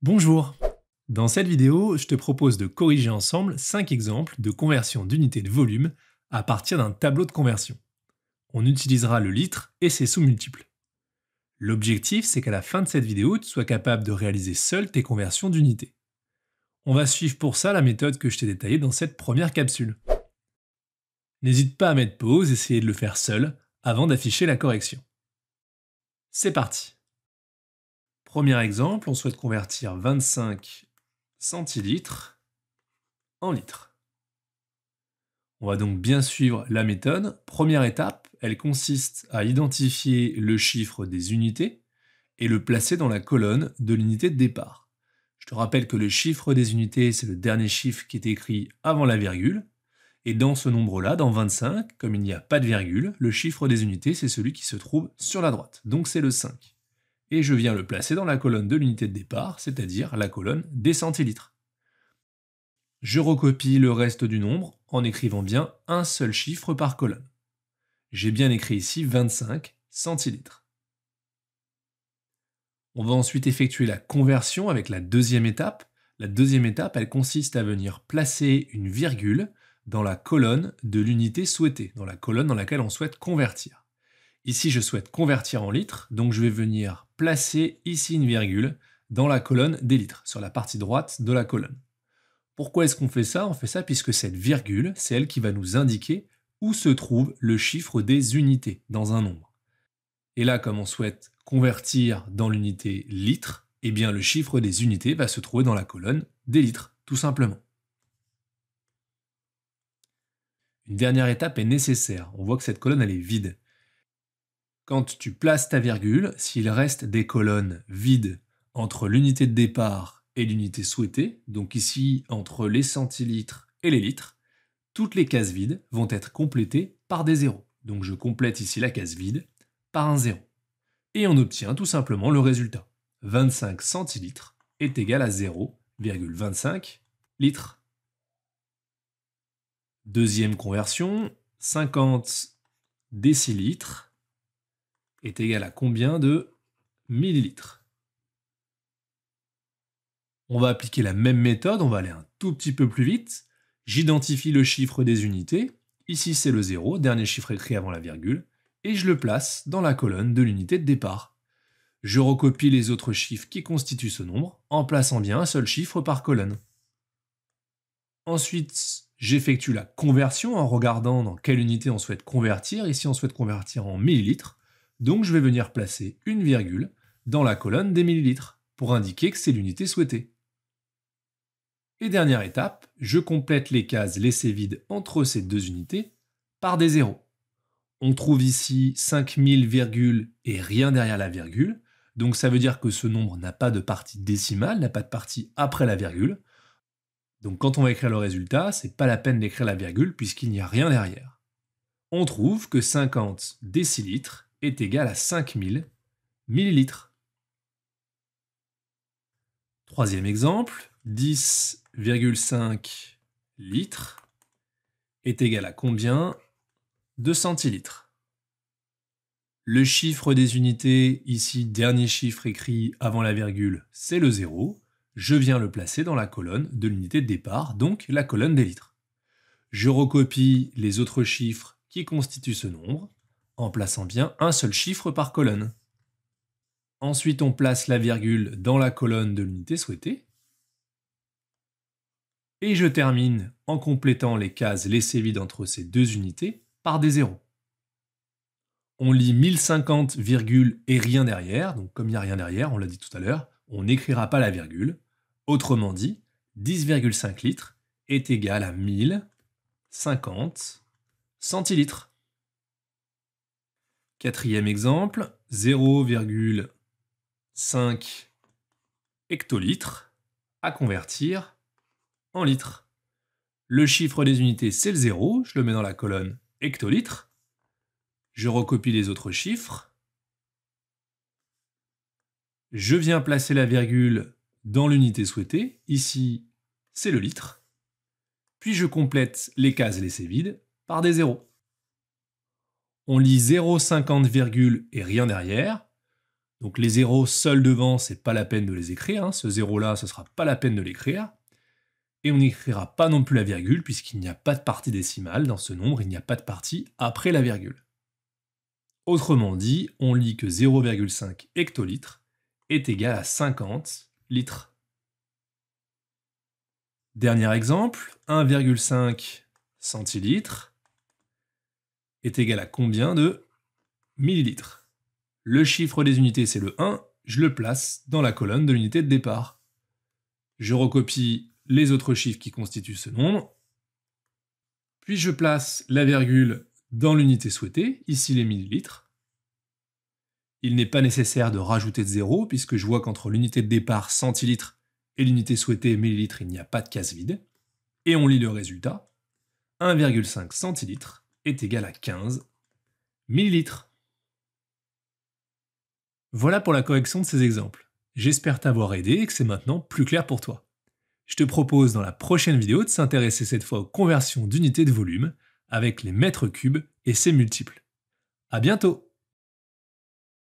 Bonjour Dans cette vidéo, je te propose de corriger ensemble 5 exemples de conversion d'unités de volume à partir d'un tableau de conversion. On utilisera le litre et ses sous-multiples. L'objectif, c'est qu'à la fin de cette vidéo, tu sois capable de réaliser seul tes conversions d'unités. On va suivre pour ça la méthode que je t'ai détaillée dans cette première capsule. N'hésite pas à mettre pause, essayer de le faire seul, avant d'afficher la correction. C'est parti Premier exemple, on souhaite convertir 25 centilitres en litres. On va donc bien suivre la méthode. Première étape, elle consiste à identifier le chiffre des unités et le placer dans la colonne de l'unité de départ. Je te rappelle que le chiffre des unités, c'est le dernier chiffre qui est écrit avant la virgule. Et dans ce nombre-là, dans 25, comme il n'y a pas de virgule, le chiffre des unités, c'est celui qui se trouve sur la droite. Donc c'est le 5 et je viens le placer dans la colonne de l'unité de départ, c'est-à-dire la colonne des centilitres. Je recopie le reste du nombre en écrivant bien un seul chiffre par colonne. J'ai bien écrit ici 25 centilitres. On va ensuite effectuer la conversion avec la deuxième étape. La deuxième étape, elle consiste à venir placer une virgule dans la colonne de l'unité souhaitée, dans la colonne dans laquelle on souhaite convertir. Ici, je souhaite convertir en litres, donc je vais venir placer ici une virgule dans la colonne des litres, sur la partie droite de la colonne. Pourquoi est-ce qu'on fait ça On fait ça puisque cette virgule, c'est elle qui va nous indiquer où se trouve le chiffre des unités dans un nombre. Et là, comme on souhaite convertir dans l'unité litre, eh bien le chiffre des unités va se trouver dans la colonne des litres, tout simplement. Une dernière étape est nécessaire. On voit que cette colonne, elle est vide. Quand tu places ta virgule, s'il reste des colonnes vides entre l'unité de départ et l'unité souhaitée, donc ici entre les centilitres et les litres, toutes les cases vides vont être complétées par des zéros. Donc je complète ici la case vide par un zéro. Et on obtient tout simplement le résultat. 25 centilitres est égal à 0,25 litres. Deuxième conversion, 50 décilitres est égal à combien de millilitres On va appliquer la même méthode, on va aller un tout petit peu plus vite. J'identifie le chiffre des unités. Ici, c'est le 0, dernier chiffre écrit avant la virgule, et je le place dans la colonne de l'unité de départ. Je recopie les autres chiffres qui constituent ce nombre en plaçant bien un seul chiffre par colonne. Ensuite, j'effectue la conversion en regardant dans quelle unité on souhaite convertir. Ici, on souhaite convertir en millilitres. Donc je vais venir placer une virgule dans la colonne des millilitres pour indiquer que c'est l'unité souhaitée. Et dernière étape, je complète les cases laissées vides entre ces deux unités par des zéros. On trouve ici 5000 virgules et rien derrière la virgule, donc ça veut dire que ce nombre n'a pas de partie décimale, n'a pas de partie après la virgule. Donc quand on va écrire le résultat, c'est pas la peine d'écrire la virgule puisqu'il n'y a rien derrière. On trouve que 50 décilitres est égal à 5000 millilitres. Troisième exemple, 10,5 litres est égal à combien de centilitres Le chiffre des unités, ici dernier chiffre écrit avant la virgule, c'est le 0. Je viens le placer dans la colonne de l'unité de départ, donc la colonne des litres. Je recopie les autres chiffres qui constituent ce nombre en plaçant bien un seul chiffre par colonne. Ensuite, on place la virgule dans la colonne de l'unité souhaitée. Et je termine en complétant les cases laissées vides entre ces deux unités par des zéros. On lit 1050, virgule et rien derrière, donc comme il n'y a rien derrière, on l'a dit tout à l'heure, on n'écrira pas la virgule. Autrement dit, 10,5 litres est égal à 1050 centilitres. Quatrième exemple, 0,5 hectolitres à convertir en litres. Le chiffre des unités, c'est le 0, je le mets dans la colonne hectolitres. Je recopie les autres chiffres. Je viens placer la virgule dans l'unité souhaitée. Ici, c'est le litre. Puis je complète les cases laissées vides par des zéros on lit 0,50 virgule et rien derrière. Donc les zéros seuls devant, c'est pas la peine de les écrire. Hein. Ce zéro-là, ce sera pas la peine de l'écrire. Et on n'écrira pas non plus la virgule, puisqu'il n'y a pas de partie décimale dans ce nombre, il n'y a pas de partie après la virgule. Autrement dit, on lit que 0,5 hectolitres est égal à 50 litres. Dernier exemple, 1,5 centilitres est égal à combien de millilitres Le chiffre des unités, c'est le 1, je le place dans la colonne de l'unité de départ. Je recopie les autres chiffres qui constituent ce nombre, puis je place la virgule dans l'unité souhaitée, ici les millilitres. Il n'est pas nécessaire de rajouter de 0, puisque je vois qu'entre l'unité de départ centilitre et l'unité souhaitée millilitres, il n'y a pas de case vide. Et on lit le résultat, 1,5 centilitres est égal à 15 millilitres. Voilà pour la correction de ces exemples. J'espère t'avoir aidé et que c'est maintenant plus clair pour toi. Je te propose dans la prochaine vidéo de s'intéresser cette fois aux conversions d'unités de volume avec les mètres cubes et ses multiples. À bientôt